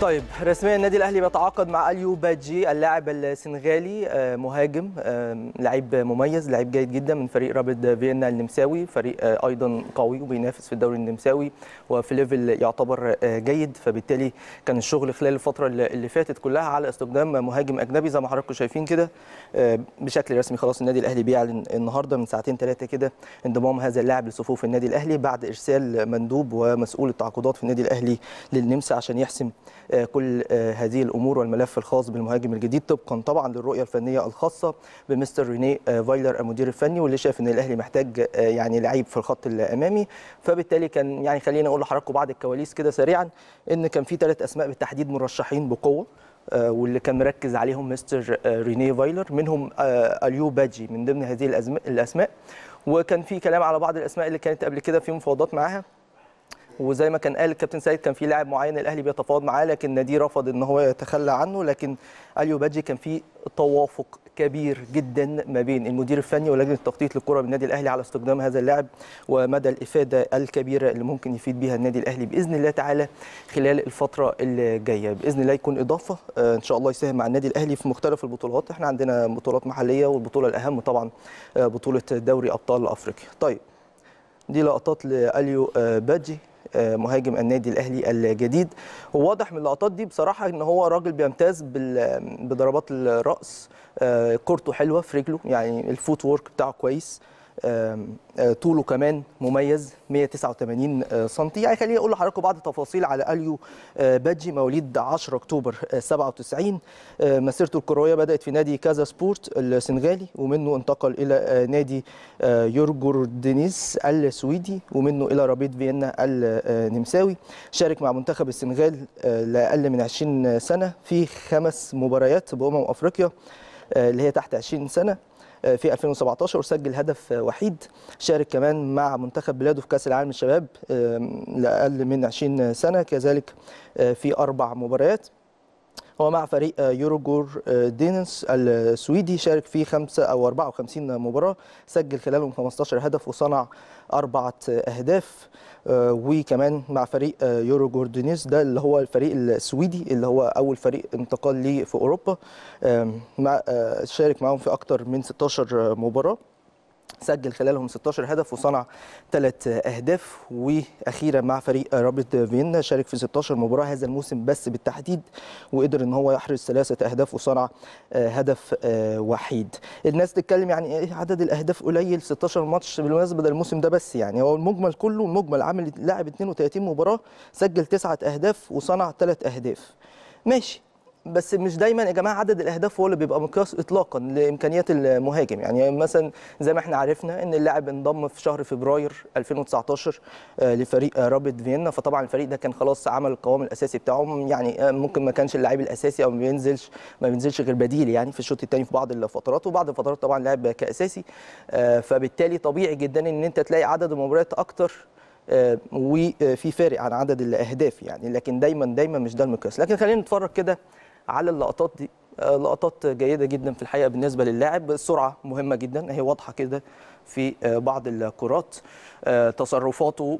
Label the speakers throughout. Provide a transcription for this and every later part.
Speaker 1: طيب رسميا النادي الاهلي بيتعاقد مع اليو باجي اللاعب السنغالي آه، مهاجم آه، لعيب مميز لعيب جيد جدا من فريق رابد فيينا النمساوي فريق آه، ايضا قوي وبينافس في الدوري النمساوي وفي ليفل يعتبر جيد فبالتالي كان الشغل خلال الفتره اللي فاتت كلها على استخدام مهاجم اجنبي زي ما حضراتكم شايفين كده بشكل رسمي خلاص النادي الاهلي بيعلن النهارده من ساعتين ثلاثه كده انضمام هذا اللاعب لصفوف النادي الاهلي بعد ارسال مندوب ومسؤول التعاقدات في النادي الاهلي للنمسا عشان يحسم آه، كل آه، هذه الامور والملف الخاص بالمهاجم الجديد طبقا طبعا للرؤيه الفنيه الخاصه بمستر ريني آه، فايلر المدير الفني واللي شايف ان الاهلي محتاج يعني لعيب في الخط الامامي فبالتالي كان يعني خلينا اقول لحضراتكم بعد الكواليس كده سريعا ان كان في ثلاث اسماء بالتحديد مرشحين بقوه واللي كان مركز عليهم مستر ريني فايلر منهم اليو باجي من ضمن هذه الاسماء وكان في كلام على بعض الاسماء اللي كانت قبل كده في مفاوضات معاها وزي ما كان قال الكابتن سيد كان في لاعب معين الاهلي بيتفاوض معاه لكن نادي رفض ان هو يتخلى عنه لكن اليو بادجي كان في توافق كبير جدا ما بين المدير الفني ولجنه التخطيط للكره بالنادي الاهلي على استخدام هذا اللاعب ومدى الافاده الكبيره اللي ممكن يفيد بها النادي الاهلي باذن الله تعالى خلال الفتره الجايه باذن الله يكون اضافه آه، ان شاء الله يساهم مع النادي الاهلي في مختلف البطولات احنا عندنا بطولات محليه والبطوله الاهم طبعا آه، بطوله دوري ابطال افريقيا طيب دي لقطات لاليو آه، بادجي آه، مهاجم النادي الاهلي الجديد وواضح واضح من اللقطات دي بصراحه ان هو راجل بيمتاز بضربات الراس آه، كورته حلوه في رجله يعني الفوت وورك بتاعه كويس آه، طوله كمان مميز 189 آه، سم يعني خليني اقول لحضراتكم بعض التفاصيل على اليو آه، بادجي مواليد 10 اكتوبر 97 مسيرته الكرويه بدات في نادي كازا سبورت السنغالي ومنه انتقل الى نادي دينيس السويدي ومنه الى رابيد فيينا النمساوي شارك مع منتخب السنغال لاقل من 20 سنه في خمس مباريات بامم افريقيا آه، اللي هي تحت 20 سنه آه، في 2017 وسجل هدف وحيد شارك كمان مع منتخب بلاده في كاس العالم الشباب لاقل من 20 سنه كذلك آه، في اربع مباريات هو مع فريق آه، يوروجور آه، دينس السويدي شارك فيه 5 او 54 مباراه سجل خلالهم 15 هدف وصنع اربعه اهداف آه، وكمان مع فريق يورو جوردينيز ده اللي هو الفريق السويدي اللي هو اول فريق انتقال ليه في اوروبا مع شارك معاهم في اكتر من 16 مباراه سجل خلالهم 16 هدف وصنع 3 اهداف واخيرا مع فريق رابط فيينا شارك في 16 مباراه هذا الموسم بس بالتحديد وقدر ان هو يحرز ثلاثه اهداف وصنع آه، هدف آه، وحيد الناس تتكلم يعني ايه عدد الاهداف قليل 16 ماتش بالمناسبه ده الموسم ده بس يعني هو المجمل كله المجمل عامل لاعب 32 مباراه سجل 9 اهداف وصنع 3 اهداف ماشي بس مش دايما يا جماعه عدد الاهداف هو اللي بيبقى مقياس اطلاقا لامكانيات المهاجم يعني مثلا زي ما احنا عرفنا ان اللاعب انضم في شهر فبراير 2019 آه، لفريق آه، رابط فيينا فطبعا الفريق ده كان خلاص عمل القوام الاساسي بتاعهم يعني آه، ممكن ما كانش اللاعب الاساسي او ما بينزلش ما بينزلش غير بديل يعني في الشوط الثاني في بعض الفترات وبعض الفترات طبعا لعب كاساسي فبالتالي طبيعي جدا ان انت تلاقي عدد المباريات اكتر وفي فارق عن عدد الاهداف يعني لكن دايما دايما مش ده المقياس لكن خلينا نتفرج كده على اللقطات دي آه، لقطات جيدة جدا في الحقيقة بالنسبة للاعب السرعة مهمة جدا هي واضحة كده في آه، بعض الكرات آه، تصرفاته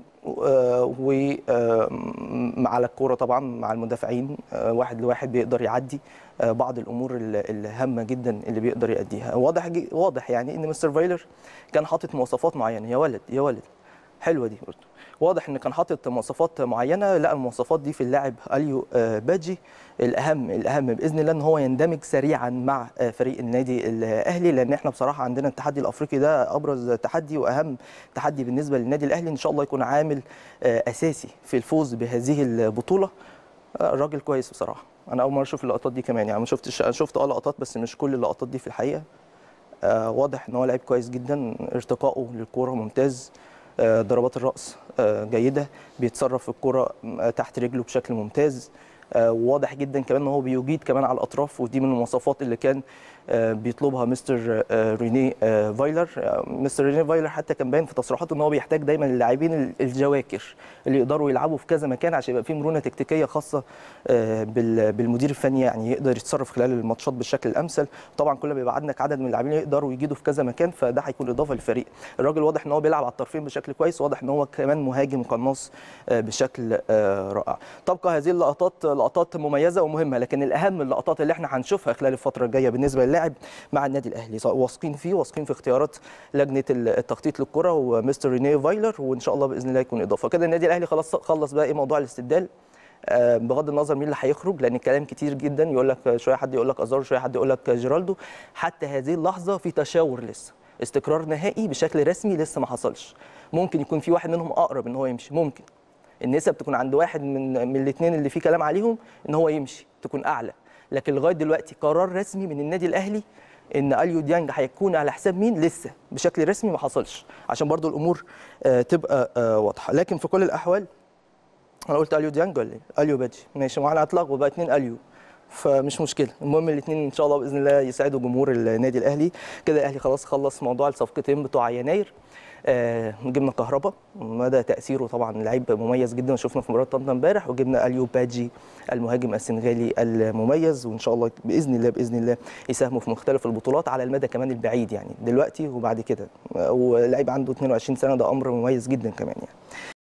Speaker 1: ومع الكرة طبعا مع المدافعين واحد لواحد بيقدر يعدي بعض الامور الهامه جدا اللي بيقدر يأديها واضح واضح يعني ان مستر فايلر كان حاطط مواصفات معينه يا ولد يا ولد حلوه دي برضه واضح ان كان حاطط مواصفات معينه لا المواصفات دي في اللاعب اليو آه، باجي الاهم الاهم باذن الله ان هو يندمج سريعا مع آه، فريق النادي الاهلي لان احنا بصراحه عندنا التحدي الافريقي ده ابرز تحدي واهم تحدي بالنسبه للنادي الاهلي ان شاء الله يكون عامل آه، اساسي في الفوز بهذه البطوله الراجل كويس بصراحه انا اول مره اشوف اللقطات دي كمان يعني ما شفتش انا شفت اه لقطات بس مش كل اللقطات دي في الحقيقه واضح ان هو لعيب كويس جدا ارتقائه للكوره ممتاز آه، ضربات الراس آه، جيده بيتصرف في الكره آه، تحت رجله بشكل ممتاز واضح جدا كمان ان هو بيجيد كمان على الاطراف ودي من المواصفات اللي كان آه، بيطلبها مستر آه، ريني آه، فايلر مستر ريني فايلر حتى كان باين في تصريحاته ان هو بيحتاج دايما اللاعبين الجواكر اللي يقدروا يلعبوا في كذا مكان عشان يبقى في مرونه تكتيكيه خاصه بالمدير الفني يعني يقدر يتصرف خلال الماتشات بالشكل الامثل طبعا كل ما بيبقى عندك عدد من اللاعبين يقدروا يجيدوا في كذا مكان فده هيكون اضافه للفريق الراجل واضح ان هو بيلعب على الطرفين بشكل كويس واضح ان هو كمان مهاجم قناص بشكل رائع تبقى هذه اللقطات لقطات مميزه ومهمه لكن الاهم اللقطات اللي احنا هنشوفها خلال الفتره الجايه بالنسبه لاعب مع النادي الاهلي واثقين فيه واثقين في اختيارات لجنه التخطيط للكره ومستر رينيه فايلر وان شاء الله باذن الله يكون اضافه كده النادي الاهلي خلاص خلص بقى ايه موضوع الاستبدال آه، بغض النظر مين اللي هيخرج لان الكلام كتير جدا يقول لك شويه حد يقول لك ازار شويه حد يقول لك جيرالدو حتى هذه اللحظه في تشاور لسه استقرار نهائي بشكل رسمي لسه ما حصلش ممكن يكون في واحد منهم اقرب ان هو يمشي ممكن النسب تكون عند واحد من من الاثنين اللي فيه كلام عليهم ان هو يمشي تكون اعلى لكن لغايه دلوقتي قرار رسمي من النادي الاهلي ان اليو ديانج هيكون على حساب مين لسه بشكل رسمي ما حصلش عشان برضو الامور آه، تبقى آه، واضحه لكن في كل الاحوال انا قلت اليو ديانج ولا ايه اليو بادجي ماشي ما احنا هتلخبط وبقى اثنين اليو فمش مشكله المهم الاثنين ان شاء الله باذن الله يسعدوا جمهور النادي الاهلي كده الاهلي خلاص خلص موضوع الصفقتين بتوع يناير آه، جبنا كهربا مدى تاثيره طبعا لعيب مميز جدا شفنا في مباراه طنطا امبارح وجبنا اليو باجي المهاجم السنغالي المميز وان شاء الله باذن الله باذن الله يساهموا في مختلف البطولات على المدى كمان البعيد يعني دلوقتي وبعد كده آه، ولعيب عنده 22 سنه ده امر مميز جدا كمان يعني